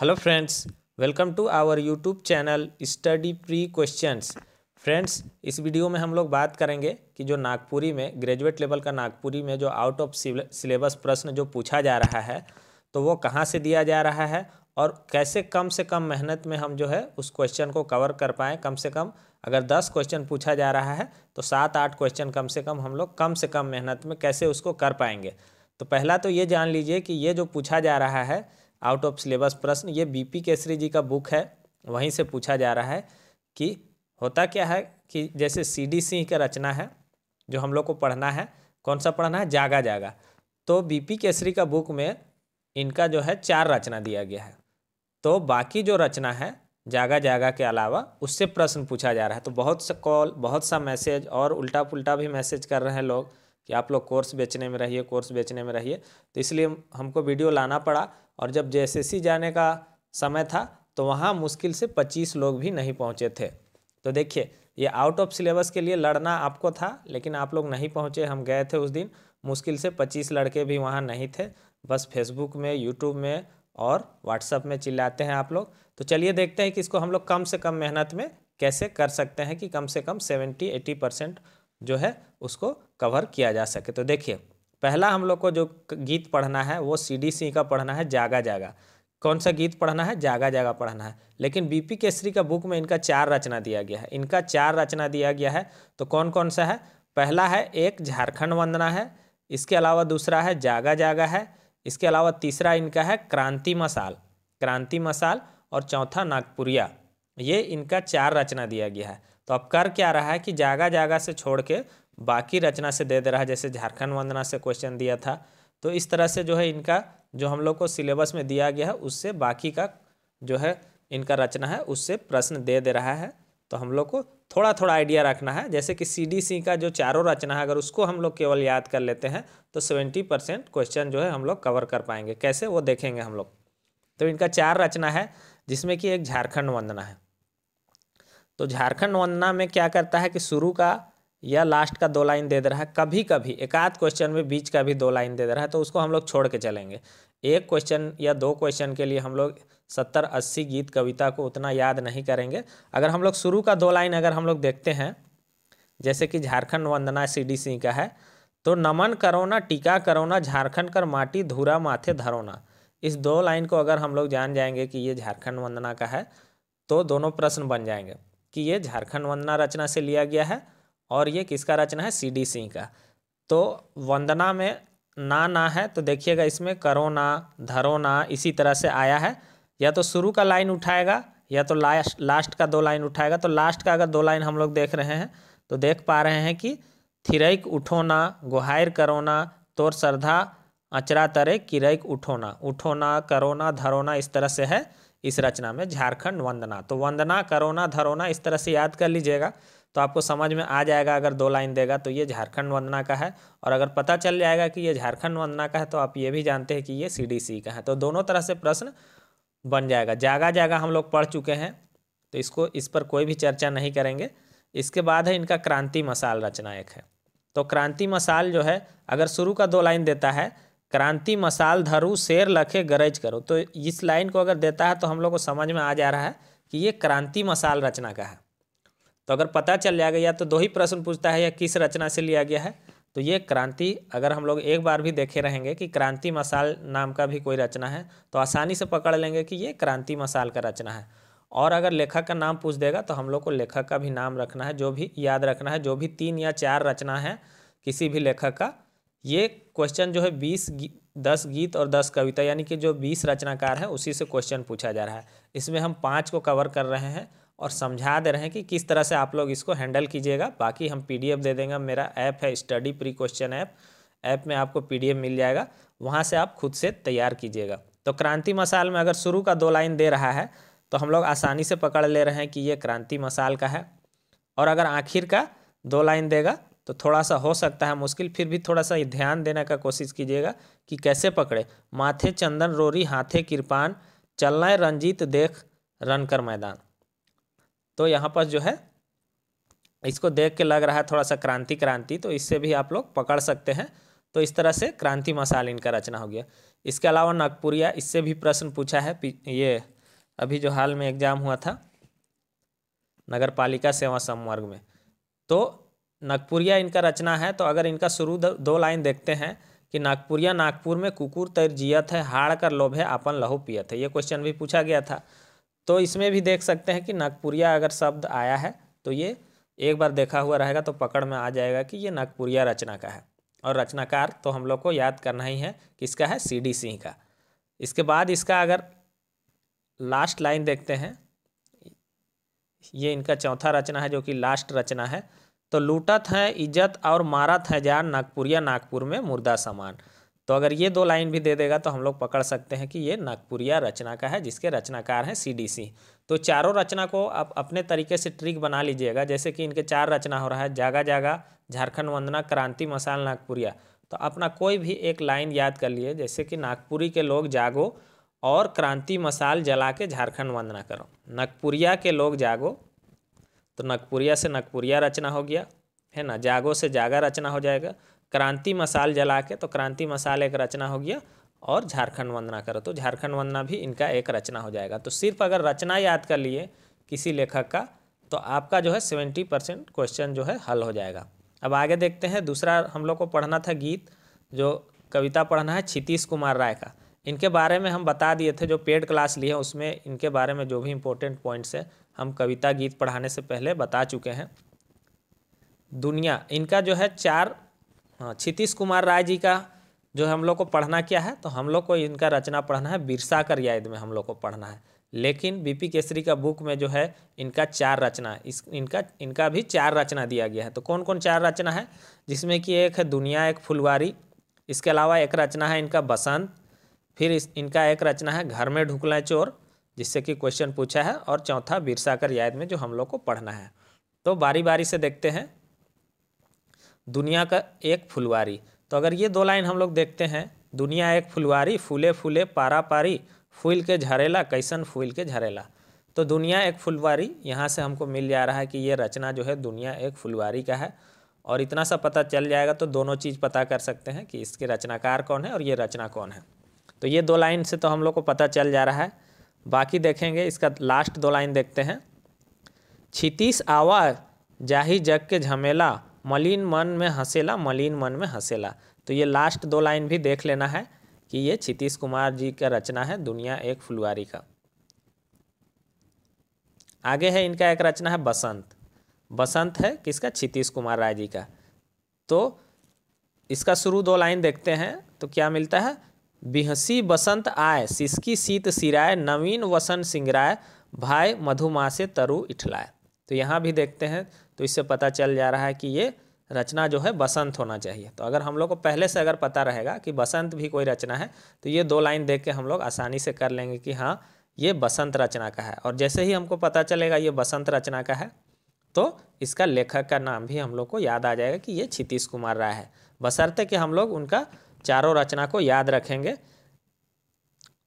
hello friends welcome to our YouTube channel study pre questions friends इस video में हम लोग बात करेंगे कि जो नागपुरी में ग्रेजुएट लेवल का नागपुरी में जो आउट ऑफ सिलेबस प्रश्न जो पूछा जा रहा है तो वो कहाँ से दिया जा रहा है और कैसे कम से कम मेहनत में हम जो है उस क्वेश्चन को कवर कर पाएँ कम से कम अगर दस क्वेश्चन पूछा जा रहा है तो सात आठ क्वेश्चन कम से कम हम लोग कम से कम मेहनत में कैसे उसको कर पाएंगे तो पहला तो ये जान लीजिए कि ये जो पूछा जा रहा है आउट ऑफ सिलेबस प्रश्न ये बीपी केसरी जी का बुक है वहीं से पूछा जा रहा है कि होता क्या है कि जैसे सी डी सिंह का रचना है जो हम लोग को पढ़ना है कौन सा पढ़ना है जागा जागा तो बीपी केसरी का बुक में इनका जो है चार रचना दिया गया है तो बाकी जो रचना है जागा जागा के अलावा उससे प्रश्न पूछा जा रहा है तो बहुत सा कॉल बहुत सा मैसेज और उल्टा पुल्टा भी मैसेज कर रहे हैं लोग कि आप लोग कोर्स बेचने में रहिए कोर्स बेचने में रहिए तो इसलिए हमको वीडियो लाना पड़ा और जब जे जाने का समय था तो वहाँ मुश्किल से पच्चीस लोग भी नहीं पहुँचे थे तो देखिए ये आउट ऑफ सिलेबस के लिए लड़ना आपको था लेकिन आप लोग नहीं पहुँचे हम गए थे उस दिन मुश्किल से पच्चीस लड़के भी वहाँ नहीं थे बस फेसबुक में यूट्यूब में और व्हाट्सअप में चिल्लाते हैं आप लोग तो चलिए देखते हैं कि इसको हम लोग कम से कम मेहनत में कैसे कर सकते हैं कि कम से कम सेवेंटी एटी परसेंट जो है उसको कवर किया जा सके तो देखिए पहला हम लोग को जो गीत पढ़ना है वो सी डी का पढ़ना है जागा जागा कौन सा गीत पढ़ना है जागा जागा पढ़ना है लेकिन बीपी केसरी का बुक में इनका चार रचना दिया गया है इनका चार रचना दिया गया है तो कौन कौन सा है पहला है एक झारखंड वंदना है इसके अलावा दूसरा है जागा जागा है इसके अलावा तीसरा इनका है क्रांति मसाल क्रांति मसाल और चौथा नागपुरिया ये इनका चार रचना दिया गया है तो अब कर क्या रहा है कि जागा जागा से छोड़ के बाकी रचना से दे दे रहा है जैसे झारखंड वंदना से क्वेश्चन दिया था तो इस तरह से जो है इनका जो हम लोग को सिलेबस में दिया गया है उससे बाकी का जो है इनका रचना है उससे प्रश्न दे दे रहा है तो हम लोग को थोड़ा थोड़ा आइडिया रखना है जैसे कि सी का जो चारों रचना है अगर उसको हम लोग केवल याद कर लेते हैं तो सेवेंटी परसेंट क्वेश्चन जो है हम लोग कवर कर पाएंगे कैसे वो देखेंगे हम लोग तो इनका चार रचना है जिसमें कि एक झारखंड वंदना है तो झारखंड वंदना में क्या करता है कि शुरू का या लास्ट का दो लाइन दे दे रहा है कभी कभी एक आध क्वेश्चन में बीच का भी दो लाइन दे दे रहा है तो उसको हम लोग छोड़ के चलेंगे एक क्वेश्चन या दो क्वेश्चन के लिए हम लोग सत्तर अस्सी गीत कविता को उतना याद नहीं करेंगे अगर हम लोग शुरू का दो लाइन अगर हम लोग देखते हैं जैसे कि झारखंड वंदना सी का है तो नमन करो ना टीका करो ना झारखंड कर माटी धूरा माथे धरो ना इस दो लाइन को अगर हम लोग जान जाएंगे कि ये झारखंड वंदना का है तो दोनों प्रश्न बन जाएंगे कि ये झारखंड वंदना रचना से लिया गया है और ये किसका रचना है सी डी सिंह का तो वंदना में ना ना है तो देखिएगा इसमें करो ना धरो ना इसी तरह से आया है या तो शुरू का लाइन उठाएगा या तो लास्ट लास्ट का दो लाइन उठाएगा तो लास्ट का अगर दो लाइन हम लोग देख रहे हैं तो देख पा रहे हैं कि थिरैक उठोना करो करोना तोर श्रद्धा अचरा तरे किरैक उठोना उठोना करोना धरोना इस तरह से है इस रचना में झारखंड वंदना तो वंदना करोना धरोना इस तरह से याद कर लीजिएगा तो आपको समझ में आ जाएगा अगर दो लाइन देगा तो ये झारखंड वंदना का है और अगर पता चल जाएगा कि ये झारखंड वंदना का है तो आप ये भी जानते हैं कि ये सी का है तो दोनों तरह से प्रश्न बन जाएगा जागा जागा हम लोग पढ़ चुके हैं तो इसको इस पर कोई भी चर्चा नहीं करेंगे इसके बाद है इनका क्रांति मसाल रचना एक है तो क्रांति मसाल जो है अगर शुरू का दो लाइन देता है क्रांति मसाल धरू शेर लखे गरज करो तो इस लाइन को अगर देता है तो हम लोग को समझ में आ जा रहा है कि ये क्रांति मसाल रचना का है तो अगर पता चल जाएगा गया तो दो ही प्रश्न पूछता है या किस रचना से लिया गया है तो ये क्रांति अगर हम लोग एक बार भी देखे रहेंगे कि क्रांति मसाल नाम का भी कोई रचना है तो आसानी से पकड़ लेंगे कि ये क्रांति मसाल का रचना है और अगर लेखक का नाम पूछ देगा तो हम लोग को लेखक का भी नाम रखना है जो भी याद रखना है जो भी तीन या चार रचना है किसी भी लेखक का ये क्वेश्चन जो है बीस दस गीत और दस कविता यानी कि जो बीस रचनाकार हैं उसी से क्वेश्चन पूछा जा रहा है इसमें हम पाँच को कवर कर रहे हैं और समझा दे रहे हैं कि किस तरह से आप लोग इसको हैंडल कीजिएगा बाकी हम पीडीएफ दे देंगे मेरा ऐप है study pre question app app में आपको पीडीएफ मिल जाएगा वहाँ से आप खुद से तैयार कीजिएगा तो क्रांति मसाल में अगर शुरू का दो लाइन दे रहा है तो हम लोग आसानी से पकड़ ले रहे हैं कि ये क्रांति मसाल का है और अगर आखिर का दो लाइन देगा तो थोड़ा सा हो सकता है मुश्किल फिर भी थोड़ा सा ध्यान देने का कोशिश कीजिएगा कि कैसे पकड़े माथे चंदन रोरी हाथे कृपान चलना रंजीत देख रन कर मैदान तो यहाँ पर जो है इसको देख के लग रहा है थोड़ा सा क्रांति क्रांति तो इससे भी आप लोग पकड़ सकते हैं तो इस तरह से क्रांति मसाल इनका रचना हो गया इसके अलावा नागपुरिया इससे भी प्रश्न पूछा है ये अभी जो हाल में एग्जाम हुआ था नगर पालिका सेवा संवर्ग में तो नागपुरिया इनका रचना है तो अगर इनका शुरू दो लाइन देखते हैं कि नागपुरिया नागपुर में कुकुर तैर जियत है हाड़ कर लोभे आपन लहू पियत है ये क्वेश्चन भी पूछा गया था तो इसमें भी देख सकते हैं कि नागपुरिया अगर शब्द आया है तो ये एक बार देखा हुआ रहेगा तो पकड़ में आ जाएगा कि ये नागपुरिया रचना का है और रचनाकार तो हम लोग को याद करना ही है किसका है सी डी सिंह का इसके बाद इसका अगर लास्ट लाइन देखते हैं ये इनका चौथा रचना है जो कि लास्ट रचना है तो लूटत है इज्जत और मारत है जान नागपुरिया नागपुर में मुर्दा सामान तो अगर ये दो लाइन भी दे देगा तो हम लोग पकड़ सकते हैं कि ये नागपुरिया रचना का है जिसके रचनाकार हैं सीडीसी तो चारों रचना को आप अपने तरीके से ट्रिक बना लीजिएगा जैसे कि इनके चार रचना हो रहा है जागा जागा झारखंड वंदना क्रांति मसाल नागपुरिया तो अपना कोई भी एक लाइन याद कर लिए जैसे कि नागपुरी के लोग जागो और क्रांति मसाल जला के झारखंड वंदना करो नागपुरिया के लोग जागो तो नागपुरिया से नागपुरिया रचना हो गया है ना जागो से जागा रचना हो जाएगा क्रांति मसाल जला के तो क्रांति मसाल एक रचना हो गया और झारखंड वंदना करो तो झारखंड वंदना भी इनका एक रचना हो जाएगा तो सिर्फ अगर रचना याद कर लिए किसी लेखक का तो आपका जो है सेवेंटी परसेंट क्वेश्चन जो है हल हो जाएगा अब आगे देखते हैं दूसरा हम लोग को पढ़ना था गीत जो कविता पढ़ना है क्षितीश कुमार राय का इनके बारे में हम बता दिए थे जो पेड क्लास लिए उसमें इनके बारे में जो भी इम्पोर्टेंट पॉइंट्स है हम कविता गीत पढ़ाने से पहले बता चुके हैं दुनिया इनका जो है चार हाँ क्षितिश कुमार राय जी का जो हम लोग को पढ़ना क्या है तो हम लोग को इनका रचना पढ़ना है बिरसा कर याद में हम लोग को पढ़ना है लेकिन बीपी केसरी का बुक में जो है इनका चार रचना इस इनका इनका भी चार रचना दिया गया है तो कौन कौन चार रचना है जिसमें कि एक है दुनिया एक फुलवारी इसके अलावा एक रचना है इनका बसंत फिर इस, इनका एक रचना है घर में ढुकलाएँ चोर जिससे कि क्वेश्चन पूछा है और चौथा बिरसा कर याद में जो हम लोग को पढ़ना है तो बारी बारी से देखते हैं दुनिया का एक फुलवारी तो अगर ये दो लाइन हम लोग देखते हैं दुनिया एक फुलवारी फूले फूले पारा पारी फूल के झरेला कैसन फूल के झरेला तो दुनिया एक फुलवारी यहाँ से हमको मिल जा रहा है कि ये रचना जो है दुनिया एक फुलवारी का है और इतना सा पता चल जाएगा तो दोनों चीज़ पता कर सकते हैं कि इसके रचनाकार कौन है और ये रचना कौन है तो ये दो लाइन से तो हम लोग को पता चल जा रहा है बाकी देखेंगे इसका लास्ट दो लाइन देखते हैं छितीस आवा जाही जग के झमेला मलिन मन में हंसेला मलिन मन में हंसेला तो ये लास्ट दो लाइन भी देख लेना है कि ये क्षितीश कुमार जी का रचना है दुनिया एक फुलवारी का आगे है इनका एक रचना है बसंत बसंत है किसका क्षितीश कुमार राय जी का तो इसका शुरू दो लाइन देखते हैं तो क्या मिलता है बिहसी बसंत आय सिसकी सीत सिराय नवीन वसन सिंगराय भाई मधुमा से तरु इठलाय तो यहाँ भी देखते हैं तो इससे पता चल जा रहा है कि ये रचना जो है बसंत होना चाहिए तो अगर हम लोग को पहले से अगर पता रहेगा कि बसंत भी कोई रचना है तो ये दो लाइन देख के हम लोग आसानी से कर लेंगे कि हाँ ये बसंत रचना का है और जैसे ही हमको पता चलेगा ये बसंत रचना का है तो इसका लेखक का नाम भी हम लोग को याद आ जाएगा कि ये क्षितीश कुमार राय है बसरते कि हम लोग उनका चारों रचना को याद रखेंगे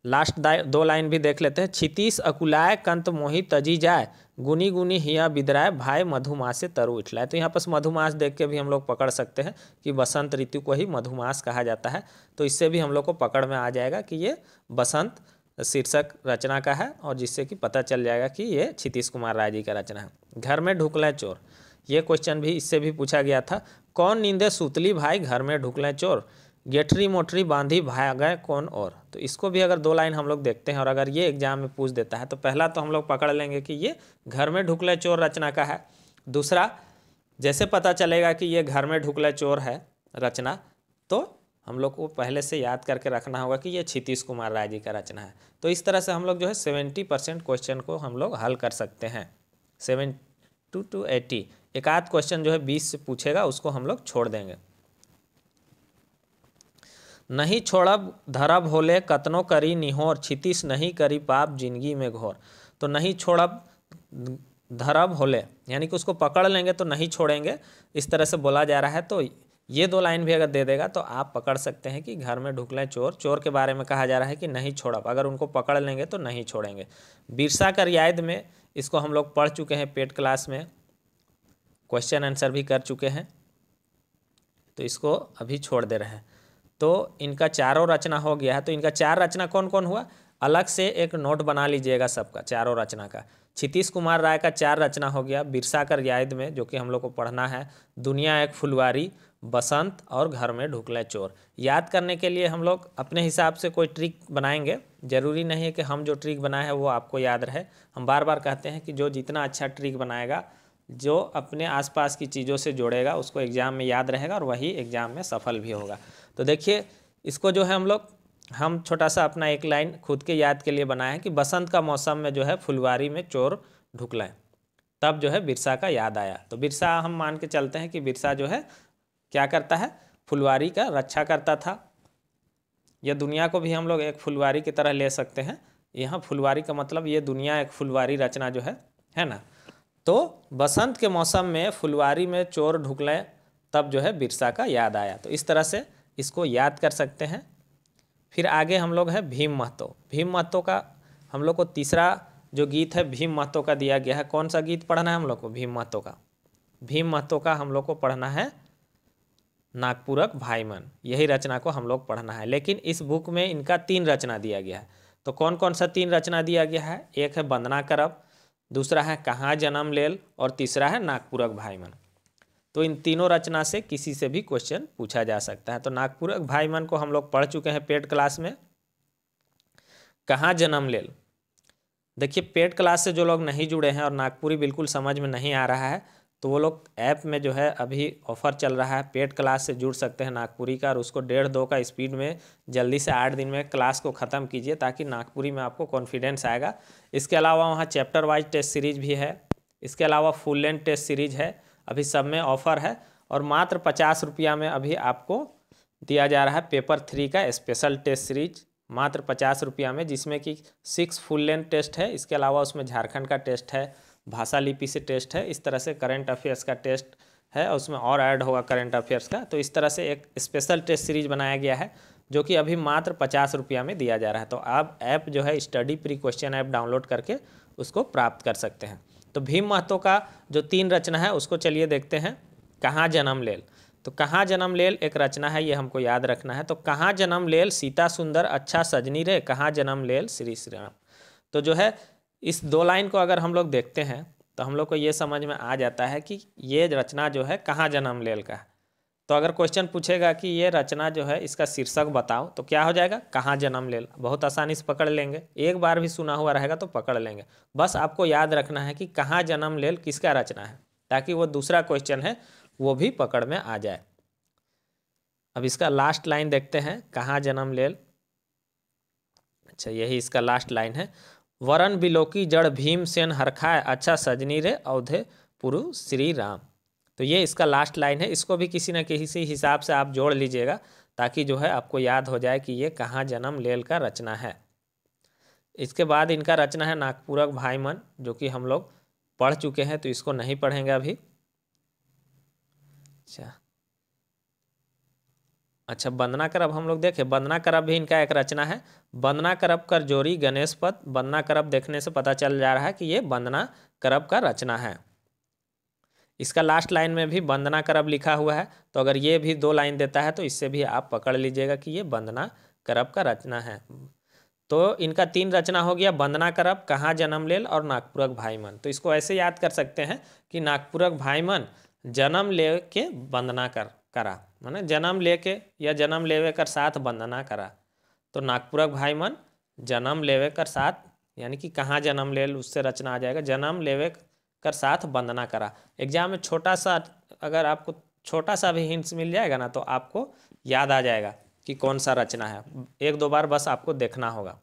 लास्ट दो लाइन भी देख लेते हैं छितीस अकुलाय कंत मोहित तजी जाए गुनी गुनी हिया बिदराय भाई मधुमास से तरु उठलाए तो यहाँ पर मधुमास देख के भी हम लोग पकड़ सकते हैं कि बसंत ऋतु को ही मधुमास कहा जाता है तो इससे भी हम लोग को पकड़ में आ जाएगा कि ये बसंत शीर्षक रचना का है और जिससे कि पता चल जाएगा कि ये क्षितीश कुमार राय जी का रचना है घर में ढुकलें चोर ये क्वेश्चन भी इससे भी पूछा गया था कौन नींदे सुतली भाई घर में ढुकलें चोर गेठरी मोटरी बांधी गए कौन और तो इसको भी अगर दो लाइन हम लोग देखते हैं और अगर ये एग्जाम में पूछ देता है तो पहला तो हम लोग पकड़ लेंगे कि ये घर में ढुकले चोर रचना का है दूसरा जैसे पता चलेगा कि ये घर में ढुकले चोर है रचना तो हम लोग को पहले से याद करके रखना होगा कि ये क्षितिश कुमार राय जी का रचना है तो इस तरह से हम लोग जो है सेवेंटी परसेंट क्वेश्चन को हम लोग हल कर सकते हैं सेवन टू टू एटी एक आध क्वेश्चन जो है बीस से पूछेगा उसको हम लोग छोड़ देंगे नहीं छोड़ब धरा होले कतनो करी निहोर छितिस नहीं करी पाप जिंदगी में घोर तो नहीं छोड़ब धरा होले यानी कि उसको पकड़ लेंगे तो नहीं छोड़ेंगे इस तरह से बोला जा रहा है तो ये दो लाइन भी अगर दे देगा तो आप पकड़ सकते हैं कि घर में ढुकलें चोर चोर के बारे में कहा जा रहा है कि नहीं छोड़ब अगर उनको पकड़ लेंगे तो नहीं छोड़ेंगे बिरसा का रियायत में इसको हम लोग पढ़ चुके हैं पेट क्लास में क्वेश्चन आंसर भी कर चुके हैं तो इसको अभी छोड़ दे रहे हैं तो इनका चारों रचना हो गया है तो इनका चार रचना कौन कौन हुआ अलग से एक नोट बना लीजिएगा सबका चारों रचना का क्षितिश कुमार राय का चार रचना हो गया बिरसा कर याद में जो कि हम लोग को पढ़ना है दुनिया एक फुलवारी बसंत और घर में ढुकले चोर याद करने के लिए हम लोग अपने हिसाब से कोई ट्रिक बनाएंगे ज़रूरी नहीं है कि हम जो ट्रिक बनाए हैं वो आपको याद रहे हम बार बार कहते हैं कि जो जितना अच्छा ट्रिक बनाएगा जो अपने आसपास की चीज़ों से जोड़ेगा उसको एग्ज़ाम में याद रहेगा और वही एग्ज़ाम में सफल भी होगा तो देखिए इसको जो है हम लोग हम छोटा सा अपना एक लाइन खुद के याद के लिए बनाए हैं कि बसंत का मौसम में जो है फुलवारी में चोर ढुकलाएं तब जो है बिरसा का याद आया तो बिरसा हम मान के चलते हैं कि बिरसा जो है क्या करता है फुलवारी का रक्षा करता था यह दुनिया को भी हम लोग एक फुलवारी की तरह ले सकते हैं यहाँ फुलवारी का मतलब ये दुनिया एक फुलवारी रचना जो है है ना तो बसंत के मौसम में फुलवारी में चोर ढुकलें तब जो है बिरसा का याद आया तो इस तरह से इसको याद कर सकते हैं फिर आगे हम लोग हैं भीम महतो भीम महतो का हम लोग को तीसरा जो गीत है भीम महतो का दिया गया है कौन सा गीत पढ़ना है हम लोग को भीम महतो का भीम महतो का हम लोग को पढ़ना है नागपुरक भाईमन यही रचना को हम लोग पढ़ना है लेकिन इस बुक में इनका तीन रचना दिया गया है तो कौन कौन सा तीन रचना दिया गया है एक है वंदना करब दूसरा है कहाँ जन्म लेल और तीसरा है नागपुरक भाईमन तो इन तीनों रचना से किसी से भी क्वेश्चन पूछा जा सकता है तो नागपुरक भाईमन को हम लोग पढ़ चुके हैं पेड क्लास में कहाँ जन्म लेल देखिए पेड क्लास से जो लोग नहीं जुड़े हैं और नागपुरी बिल्कुल समझ में नहीं आ रहा है तो वो लोग ऐप में जो है अभी ऑफर चल रहा है पेड क्लास से जुड़ सकते हैं नागपुरी का और उसको डेढ़ दो का स्पीड में जल्दी से आठ दिन में क्लास को ख़त्म कीजिए ताकि नागपुरी में आपको कॉन्फिडेंस आएगा इसके अलावा वहाँ चैप्टर वाइज टेस्ट सीरीज भी है इसके अलावा फुल लेंथ टेस्ट सीरीज है अभी सब में ऑफर है और मात्र पचास रुपया में अभी आपको दिया जा रहा है पेपर थ्री का स्पेशल टेस्ट सीरीज मात्र पचास रुपया में जिसमें कि सिक्स फुल लेंथ टेस्ट है इसके अलावा उसमें झारखंड का टेस्ट है भाषा लिपि से टेस्ट है इस तरह से करंट अफेयर्स का टेस्ट है और उसमें और ऐड होगा करंट अफेयर्स का तो इस तरह से एक स्पेशल टेस्ट सीरीज बनाया गया है जो कि अभी मात्र पचास रुपया में दिया जा रहा है तो आप ऐप जो है study pre question app download करके उसको प्राप्त कर सकते हैं तो भीम महतो का जो तीन रचना है उसको चलिए देखते हैं कहाँ जन्म लेल तो कहाँ जन्म लेल एक रचना है ये हमको याद रखना है तो कहाँ जन्म लेल सीता सुंदर अच्छा सजनी रे कहाँ जन्म लेल श्री श्री राम तो जो है इस दो लाइन को अगर हम लोग देखते हैं तो हम लोग को ये समझ में आ जाता है कि ये रचना जो है कहाँ जन्म लेल का है तो अगर क्वेश्चन पूछेगा कि ये रचना जो है इसका शीर्षक बताओ तो क्या हो जाएगा कहाँ जन्म ले बहुत आसानी से पकड़ लेंगे एक बार भी सुना हुआ रहेगा तो पकड़ लेंगे बस आपको याद रखना है कि कहाँ जन्म ले किसका रचना है ताकि वो दूसरा क्वेश्चन है वो भी पकड़ में आ जाए अब इसका लास्ट लाइन देखते हैं कहाँ जन्म ले अच्छा यही इसका लास्ट लाइन है वरण बिलोकी जड़ भीम सेन हरखाए अच्छा सजनी रे अवधे पुरु श्री राम तो ये इसका लास्ट लाइन है इसको भी किसी न किसी हिसाब से आप जोड़ लीजिएगा ताकि जो है आपको याद हो जाए कि ये कहाँ जन्म लेल का रचना है इसके बाद इनका रचना है नागपुरक भाईमन जो कि हम लोग पढ़ चुके हैं तो इसको नहीं पढ़ेंगे अभी अच्छा अच्छा बंदना करब हम लोग देखें बंदना करब भी इनका एक रचना है बंदना करब कर जोरी गणेश पद बंदना करब देखने से पता चल जा रहा है कि ये बंदना करब का रचना है इसका लास्ट लाइन में भी बंदना करब लिखा हुआ है तो अगर ये भी दो लाइन देता है तो इससे भी आप पकड़ लीजिएगा कि ये बंदना करब का रचना है तो इनका तीन रचना हो गया बंदना करब कहाँ जन्म लेल और नागपुरक भाईमन तो इसको ऐसे याद कर सकते हैं कि नागपुरक भाईमन जन्म ले के बंदना कर करा मैंने जन्म लेके या जन्म लेवे कर साथ बंदना करा तो नागपुरक भाईमन जन्म लेवे कर साथ यानी कि कहाँ जन्म ले उससे रचना आ जाएगा जन्म लेवे कर साथ वंदना करा एग्जाम में छोटा सा अगर आपको छोटा सा भी हिंट्स मिल जाएगा ना तो आपको याद आ जाएगा कि कौन सा रचना है एक दो बार बस आपको देखना होगा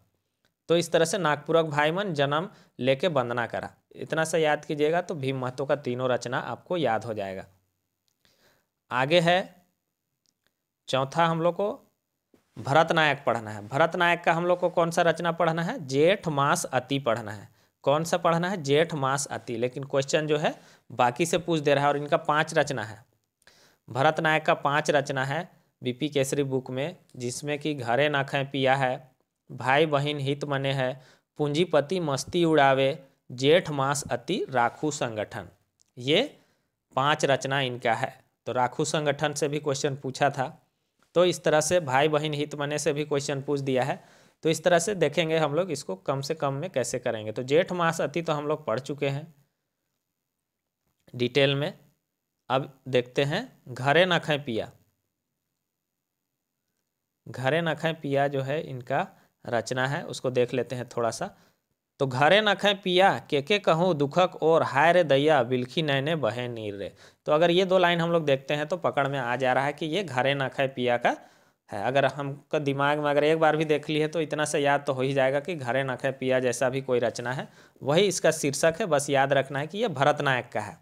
तो इस तरह से नागपुरक भाई मन जन्म लेके वंदना करा इतना सा याद कीजिएगा तो भीम महतो का तीनों रचना आपको याद हो जाएगा आगे है चौथा हम लोग को भरत नायक पढ़ना है भरत नायक का हम लोग को कौन सा रचना पढ़ना है जेठ मास अति पढ़ना है कौन सा पढ़ना है जेठ मास अति लेकिन क्वेश्चन जो है बाकी से पूछ दे रहा है और इनका पांच रचना है भरत नायक का पांच रचना है बीपी केसरी बुक में जिसमें कि घरे ना पिया है भाई बहन हित मने है पूंजीपति मस्ती उड़ावे जेठ मास अति राखू संगठन ये पांच रचना इनका है तो राखू संगठन से भी क्वेश्चन पूछा था तो इस तरह से भाई बहन हित मने से भी क्वेश्चन पूछ दिया है तो इस तरह से देखेंगे हम लोग इसको कम से कम में कैसे करेंगे तो जेठ मास अति तो हम लोग पढ़ चुके हैं डिटेल में अब देखते हैं घरे न खाएं पिया घरे न खाएं पिया जो है इनका रचना है उसको देख लेते हैं थोड़ा सा तो घरे न खाएं पिया के के कहूँ दुखक और हाय रे दया बिलखी नैने बहे नीर रे तो अगर ये दो लाइन हम लोग देखते हैं तो पकड़ में आ जा रहा है कि ये घरे न खाएं पिया का है अगर हमको दिमाग में अगर एक बार भी देख ली है तो इतना से याद तो हो ही जाएगा कि घरे नखे पिया जैसा भी कोई रचना है वही इसका शीर्षक है बस याद रखना है कि ये भरत नायक का है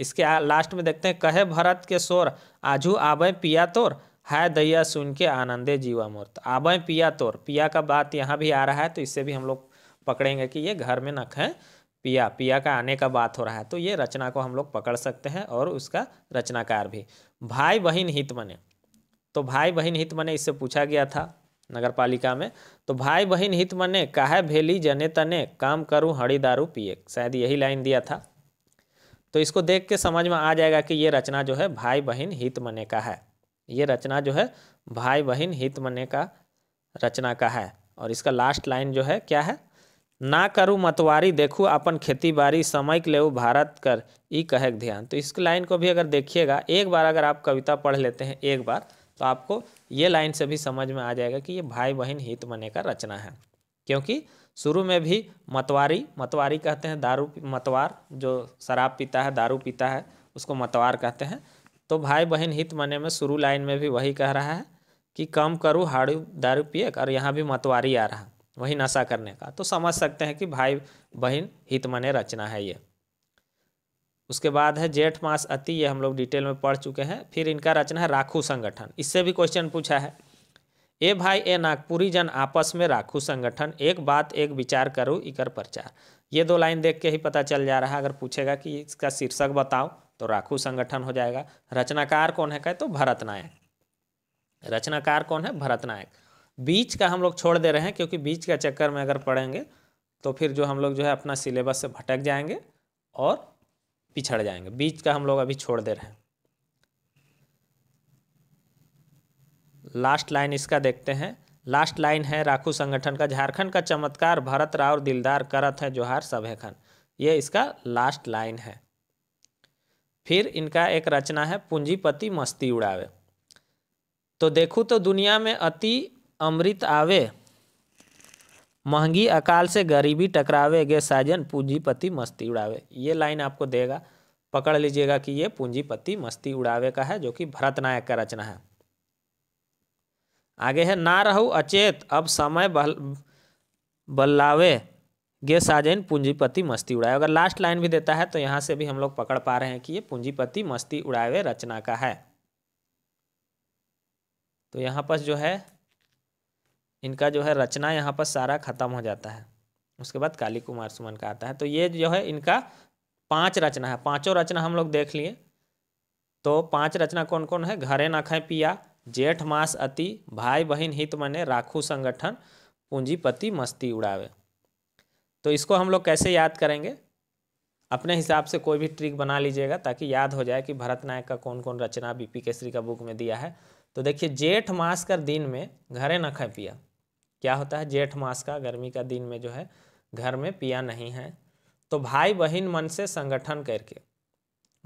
इसके लास्ट में देखते हैं कहे भरत के शोर आजू आबे पिया तोर है दैया सुन के आनंदे जीवा मूर्त तो आबे पिया तोर पिया का बात यहाँ भी आ रहा है तो इससे भी हम लोग पकड़ेंगे कि ये घर में नखें पिया पिया का आने का बात हो रहा है तो ये रचना को हम लोग पकड़ सकते हैं और उसका रचनाकार भी भाई बहन हित बने तो भाई बहन हित मने इससे पूछा गया था नगर पालिका में तो भाई बहन हित मने काहे भेली जने तने काम करूँ हड़ी दारू पिए शायद यही लाइन दिया था तो इसको देख के समझ में आ जाएगा कि ये रचना जो है भाई बहन हित मने का है ये रचना जो है भाई बहन हित मने का रचना का है और इसका लास्ट लाइन जो है क्या है ना करूँ मतवारी देखू अपन खेती बाड़ी समय के ले भारत कर ई कहे ध्यान तो इस लाइन को भी अगर देखिएगा एक बार अगर आप कविता पढ़ लेते हैं एक बार तो आपको ये लाइन से भी समझ में आ जाएगा कि ये भाई बहन हित मने का रचना है क्योंकि शुरू में भी मतवारी मतवारी कहते हैं दारू मतवार जो शराब पीता है दारू पीता है उसको मतवार कहते हैं तो भाई बहन हित मने में शुरू लाइन में भी वही कह रहा है कि कम करूँ हाड़ू दारू पिए और यहाँ भी मतवारी आ रहा वही नशा करने का तो समझ सकते हैं कि भाई बहन हित मने रचना है ये उसके बाद है जेठ मास अति ये हम लोग डिटेल में पढ़ चुके हैं फिर इनका रचना है राखू संगठन इससे भी क्वेश्चन पूछा है ए भाई ए नागपुरी जन आपस में राखू संगठन एक बात एक विचार करो इकर प्रचार ये दो लाइन देख के ही पता चल जा रहा है अगर पूछेगा कि इसका शीर्षक बताओ तो राखू संगठन हो जाएगा रचनाकार कौन है कहे तो भरत नायक रचनाकार कौन है भरत नायक बीच का हम लोग छोड़ दे रहे हैं क्योंकि बीच का चक्कर में अगर पढ़ेंगे तो फिर जो हम लोग जो है अपना सिलेबस से भटक जाएंगे और पिछड़ जाएंगे बीच का हम लोग अभी छोड़ दे रहे हैं लास्ट लाइन इसका देखते हैं लास्ट लाइन है राखू संगठन का झारखंड का चमत्कार भरत राव दिलदार करत है जोहार सभे खन ये इसका लास्ट लाइन है फिर इनका एक रचना है पूंजीपति मस्ती उड़ावे तो देखू तो दुनिया में अति अमृत आवे महंगी अकाल से गरीबी टकरावे गे साजन पूंजीपति मस्ती उड़ावे ये लाइन आपको देगा पकड़ लीजिएगा कि ये पूंजीपति मस्ती उड़ावे का है जो कि भरत नायक का रचना है आगे है ना रहू अचेत अब समय बल बल्लावे गे साजन पूंजीपति मस्ती उड़ावे अगर लास्ट लाइन भी देता है तो यहाँ से भी हम लोग पकड़ पा रहे हैं कि ये पूंजीपति मस्ती उड़ावे रचना का है तो यहाँ पर जो है इनका जो है रचना यहाँ पर सारा खत्म हो जाता है उसके बाद काली कुमार सुमन का आता है तो ये जो है इनका पांच रचना है पांचों रचना हम लोग देख लिए तो पांच रचना कौन कौन है घरे न पिया जेठ मास अति भाई बहन हित मने राखू संगठन पूंजीपति मस्ती उड़ावे तो इसको हम लोग कैसे याद करेंगे अपने हिसाब से कोई भी ट्रिक बना लीजिएगा ताकि याद हो जाए कि भरत नायक का कौन कौन रचना बीपी केसरी का बुक में दिया है तो देखिए जेठ मास कर दिन में घरे न पिया क्या होता है जेठ मास का गर्मी का दिन में जो है घर में पिया नहीं है तो भाई बहन मन से संगठन करके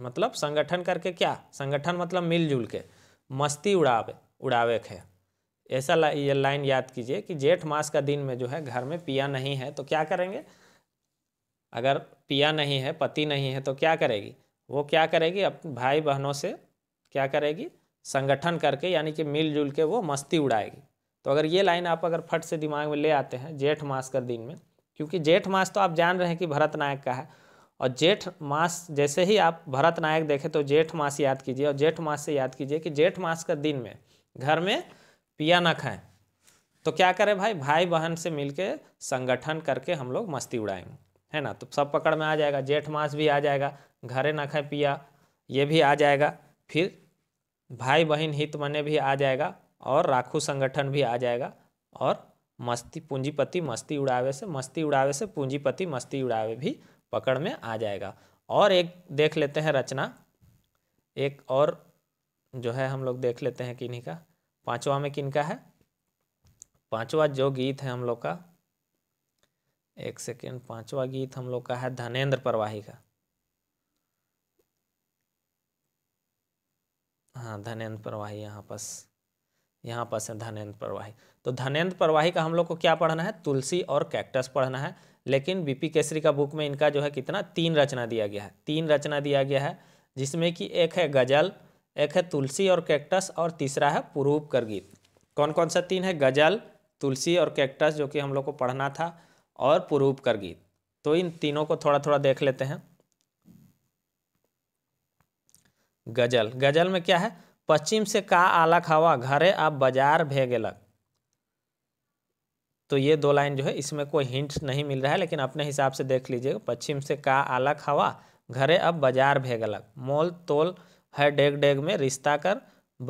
मतलब संगठन करके क्या संगठन मतलब मिलजुल के मस्ती उड़ावे उड़ावे के ऐसा ला, ये लाइन याद कीजिए कि जेठ मास का दिन में जो है घर में पिया नहीं है तो क्या करेंगे अगर पिया नहीं है पति नहीं है तो क्या करेगी वो क्या करेगी अपने भाई बहनों से क्या करेगी संगठन करके यानी कि मिलजुल के वो मस्ती उड़ाएगी तो अगर ये लाइन आप अगर फट से दिमाग में ले आते हैं जेठ मास का दिन में क्योंकि जेठ मास तो आप जान रहे हैं कि भरत नायक का है और जेठ मास जैसे ही आप भरत नायक देखें तो जेठ मास याद कीजिए और जेठ मास से याद कीजिए कि जेठ मास का दिन में घर में पिया ना खाएं तो क्या करें भाई भाई बहन से मिलके संगठन करके हम लोग मस्ती उड़ाएंगे है ना तो सब पकड़ में आ जाएगा जेठ मास भी आ जाएगा घरे ना खाए पिया ये भी आ जाएगा फिर भाई बहन हित मने भी आ जाएगा और राखू संगठन भी आ जाएगा और मस्ती पूंजीपति मस्ती उड़ावे से मस्ती उड़ावे से पूंजीपति मस्ती उड़ावे भी पकड़ में आ जाएगा और एक देख लेते हैं रचना एक और जो है हम लोग देख लेते हैं किन्हीं का पांचवा में किन का है पांचवा जो गीत है हम लोग का एक सेकेंड पांचवा गीत हम लोग का है धनेन्द्र प्रवाही का हाँ धनेन्द्र प्रवाही यहाँ पास यहाँ पास है धनेन्द्र प्रवाही तो धनेन्द्र प्रवाही का हम लोग को क्या पढ़ना है तुलसी और कैक्टस पढ़ना है लेकिन बीपी केसरी का बुक में इनका जो है कितना तीन रचना दिया गया है तीन रचना दिया गया है जिसमें कि एक है गज़ल एक है तुलसी और कैक्टस और तीसरा है पुरूप कर गीत कौन कौन सा तीन है गज़ल तुलसी और कैक्टस जो कि हम लोग को पढ़ना था और पुरूप कर गीत तो इन तीनों को थोड़ा थोड़ा देख लेते हैं गज़ल गज़ल में क्या है पश्चिम से का आलक हवा घरे अब बाजार भेगेलक तो ये दो लाइन जो है इसमें कोई हिंट नहीं मिल रहा है लेकिन अपने हिसाब से देख लीजिएगा पश्चिम से का आलक हवा घरे अब बाजार गलक मोल तोल है डेग डेग में रिश्ता कर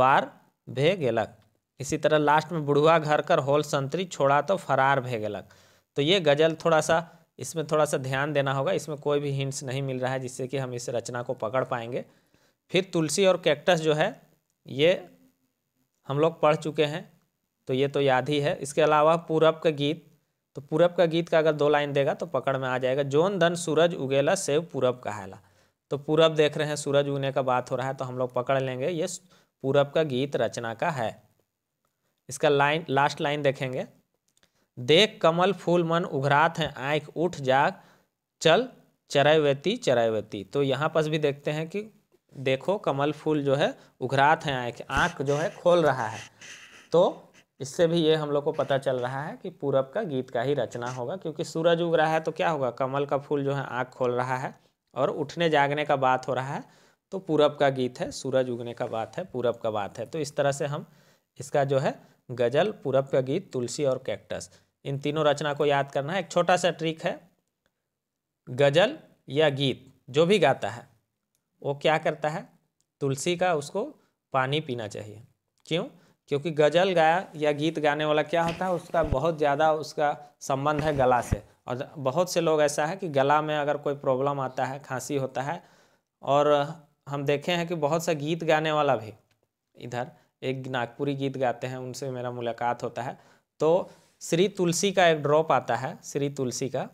बार भेगेलक इसी तरह लास्ट में बुढ़ुआ घर कर होल संतरी छोड़ा तो फरार भेगेलक तो ये गज़ल थोड़ा सा इसमें थोड़ा सा ध्यान देना होगा इसमें कोई भी हिंट्स नहीं मिल रहा है जिससे कि हम इस रचना को पकड़ पाएंगे फिर तुलसी और कैक्टस जो है ये हम लोग पढ़ चुके हैं तो ये तो याद ही है इसके अलावा पूरब का गीत तो पूरब का गीत का अगर दो लाइन देगा तो पकड़ में आ जाएगा जोन धन सूरज उगेला सेव पूरब कहाला तो पूरब देख रहे हैं सूरज उगने का बात हो रहा है तो हम लोग पकड़ लेंगे ये पूरब का गीत रचना का है इसका लाइन लास्ट लाइन देखेंगे देख कमल फूल मन उघरात हैं आँख उठ जाग चल चरैवेती चरैवेती तो यहाँ पर भी देखते हैं कि देखो कमल फूल जो है उघरात है आँख आँख जो है खोल रहा है तो इससे भी ये हम लोग को पता चल रहा है कि पूरब का गीत का ही रचना होगा क्योंकि सूरज उग रहा है तो क्या होगा कमल का फूल जो है आँख खोल रहा है और उठने जागने का बात हो रहा है तो पूरब का गीत है सूरज उगने का बात है पूरब का बात है तो इस तरह से हम इसका जो है गज़ल पूरब का गीत तुलसी और कैक्टस इन तीनों रचना को याद करना है एक छोटा सा ट्रिक है गज़ल या गीत जो भी गाता है वो क्या करता है तुलसी का उसको पानी पीना चाहिए क्यों क्योंकि गज़ल गाया या गीत गाने वाला क्या होता है उसका बहुत ज़्यादा उसका संबंध है गला से और बहुत से लोग ऐसा है कि गला में अगर कोई प्रॉब्लम आता है खांसी होता है और हम देखे हैं कि बहुत सा गीत गाने वाला भी इधर एक नागपुरी गीत गाते हैं उनसे मेरा मुलाकात होता है तो श्री तुलसी का एक ड्रॉप आता है श्री तुलसी का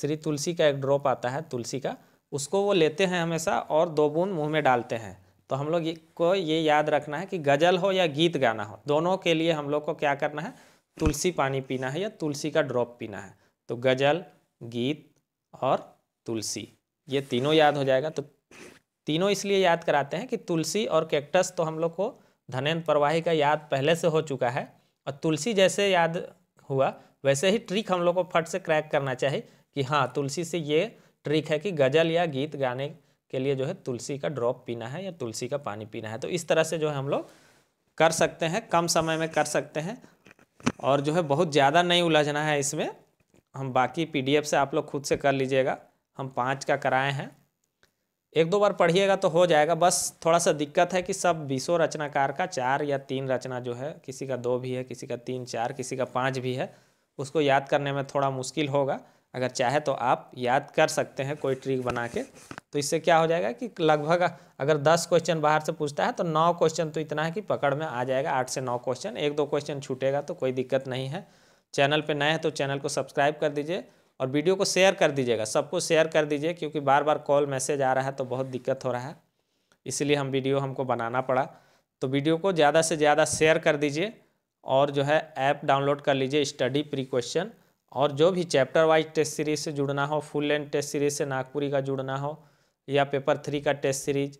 श्री तुलसी का एक ड्रॉप आता है तुलसी का उसको वो लेते हैं हमेशा और दो बूंद मुंह में डालते हैं तो हम लोग को ये याद रखना है कि गज़ल हो या गीत गाना हो दोनों के लिए हम लोग को क्या करना है तुलसी पानी पीना है या तुलसी का ड्रॉप पीना है तो गज़ल गीत और तुलसी ये तीनों याद हो जाएगा तो तीनों इसलिए याद कराते हैं कि तुलसी और कैक्टस तो हम लोग को धनेन्द्र प्रवाही का याद पहले से हो चुका है और तुलसी जैसे याद हुआ वैसे ही ट्रिक हम लोग को फट से क्रैक करना चाहिए कि हाँ तुलसी से ये ट्रिक है कि गज़ल या गीत गाने के लिए जो है तुलसी का ड्रॉप पीना है या तुलसी का पानी पीना है तो इस तरह से जो है हम लोग कर सकते हैं कम समय में कर सकते हैं और जो है बहुत ज़्यादा नहीं उलझना है इसमें हम बाकी पी से आप लोग खुद से कर लीजिएगा हम पाँच का कराए हैं एक दो बार पढ़िएगा तो हो जाएगा बस थोड़ा सा दिक्कत है कि सब बीसों रचनाकार का चार या तीन रचना जो है किसी का दो भी है किसी का तीन चार किसी का पाँच भी है उसको याद करने में थोड़ा मुश्किल होगा अगर चाहे तो आप याद कर सकते हैं कोई ट्रिक बना के तो इससे क्या हो जाएगा कि लगभग अगर दस क्वेश्चन बाहर से पूछता है तो नौ क्वेश्चन तो इतना है कि पकड़ में आ जाएगा आठ से नौ क्वेश्चन एक दो क्वेश्चन छूटेगा तो कोई दिक्कत नहीं है चैनल पे नए हैं तो चैनल को सब्सक्राइब कर दीजिए और वीडियो को शेयर कर दीजिएगा सबको शेयर कर दीजिए क्योंकि बार बार कॉल मैसेज आ रहा है तो बहुत दिक्कत हो रहा है इसलिए हम वीडियो हमको बनाना पड़ा तो वीडियो को ज़्यादा से ज़्यादा शेयर कर दीजिए और जो है ऐप डाउनलोड कर लीजिए स्टडी प्री क्वेश्चन और जो भी चैप्टर वाइज टेस्ट सीरीज से जुड़ना हो फुल लेंथ टेस्ट सीरीज से नागपुरी का जुड़ना हो या पेपर थ्री का टेस्ट सीरीज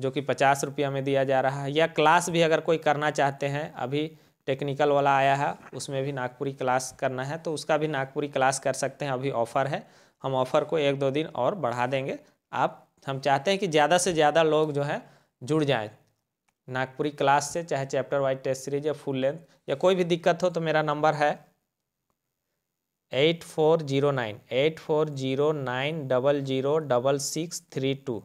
जो कि पचास रुपया में दिया जा रहा है या क्लास भी अगर कोई करना चाहते हैं अभी टेक्निकल वाला आया है उसमें भी नागपुरी क्लास करना है तो उसका भी नागपुरी क्लास कर सकते हैं अभी ऑफ़र है हम ऑफ़र को एक दो दिन और बढ़ा देंगे आप हम चाहते हैं कि ज़्यादा से ज़्यादा लोग जो है जुड़ जाएँ नागपुरी क्लास से चाहे चैप्टर वाइज टेस्ट सीरीज या फुल लेंथ या कोई भी दिक्कत हो तो मेरा नंबर है eight four zero nine eight four zero nine double zero double six three two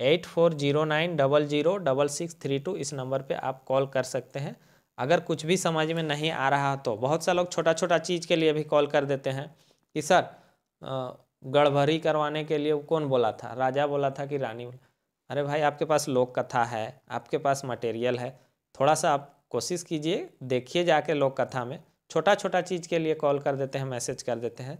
eight four zero nine double zero double six three two इस नंबर पे आप कॉल कर सकते हैं अगर कुछ भी समझ में नहीं आ रहा तो बहुत सा लोग छोटा छोटा चीज़ के लिए भी कॉल कर देते हैं कि सर गड़भरी करवाने के लिए कौन बोला था राजा बोला था कि रानी बोला अरे भाई आपके पास लोक कथा है आपके पास मटेरियल है थोड़ा सा आप कोशिश कीजिए देखिए जाके लोक कथा में छोटा छोटा चीज़ के लिए कॉल कर देते हैं मैसेज कर देते हैं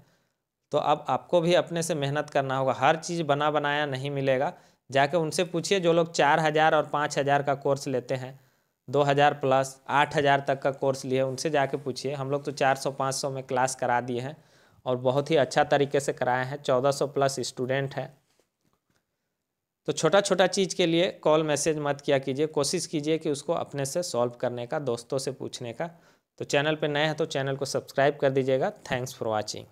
तो अब आपको भी अपने से मेहनत करना होगा हर चीज़ बना बनाया नहीं मिलेगा जाके उनसे पूछिए जो लोग चार हज़ार और पाँच हज़ार का कोर्स लेते हैं दो हज़ार प्लस आठ हज़ार तक का कोर्स लिए उनसे जाके पूछिए हम लोग तो चार सौ पाँच सौ में क्लास करा दिए हैं और बहुत ही अच्छा तरीके से कराए हैं चौदह सौ प्लस स्टूडेंट हैं तो छोटा छोटा चीज़ के लिए कॉल मैसेज मत किया कीजिए कोशिश कीजिए कि उसको अपने से सॉल्व करने का दोस्तों से पूछने का तो चैनल पर नए हैं तो चैनल को सब्सक्राइब कर दीजिएगा थैंक्स फॉर वॉचिंग